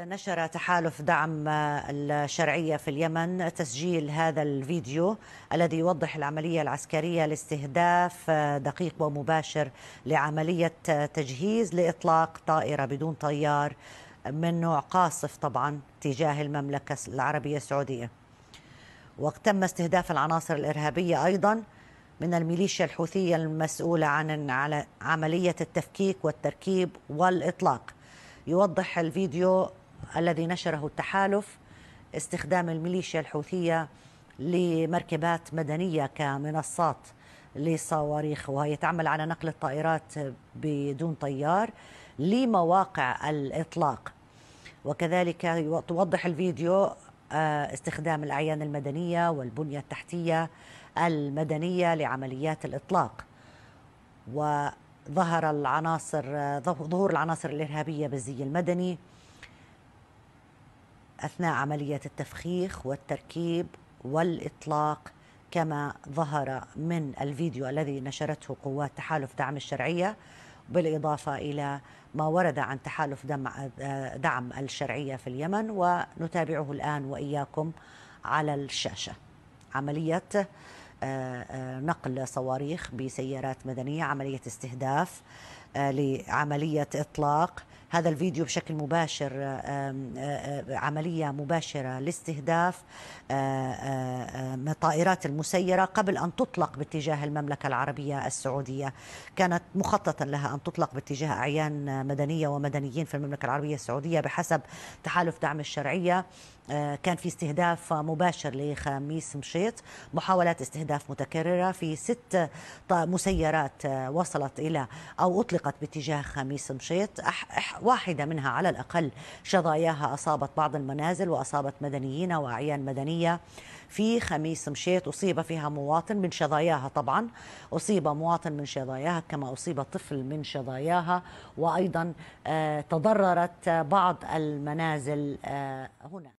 نشر تحالف دعم الشرعية في اليمن تسجيل هذا الفيديو الذي يوضح العملية العسكرية لاستهداف دقيق ومباشر لعملية تجهيز لإطلاق طائرة بدون طيار من نوع قاصف طبعا تجاه المملكة العربية السعودية وتم استهداف العناصر الإرهابية أيضا من الميليشيا الحوثية المسؤولة عن عملية التفكيك والتركيب والإطلاق يوضح الفيديو الذي نشره التحالف استخدام الميليشيا الحوثية لمركبات مدنية كمنصات لصواريخ تعمل على نقل الطائرات بدون طيار لمواقع الإطلاق وكذلك توضح الفيديو آه، استخدام الأعيان المدنية والبنية التحتية المدنية لعمليات الإطلاق وظهر العناصر آه، ظهور العناصر الإرهابية بالزي المدني اثناء عمليه التفخيخ والتركيب والاطلاق كما ظهر من الفيديو الذي نشرته قوات تحالف دعم الشرعيه بالاضافه الى ما ورد عن تحالف دم دعم الشرعيه في اليمن ونتابعه الان واياكم على الشاشه. عمليه آه، آه، نقل صواريخ بسيارات مدنيه، عمليه استهداف لعملية إطلاق هذا الفيديو بشكل مباشر عملية مباشرة لاستهداف آه، آه، طائرات المسيرة قبل أن تطلق باتجاه المملكة العربية السعودية كانت مخططا لها أن تطلق باتجاه أعيان مدنية ومدنيين في المملكة العربية السعودية بحسب تحالف دعم الشرعية آه، كان في استهداف مباشر لخميس مشيط محاولات استهداف متكررة في ست مسيرات وصلت إلى أو أطلق أطلقت باتجاه خميس مشيط واحدة منها على الأقل شظاياها أصابت بعض المنازل وأصابت مدنيين وأعيان مدنية في خميس مشيط أصيب فيها مواطن من شظاياها طبعا أصيب مواطن من شظاياها كما أصيب طفل من شظاياها وأيضا آه، تضررت بعض المنازل آه، هنا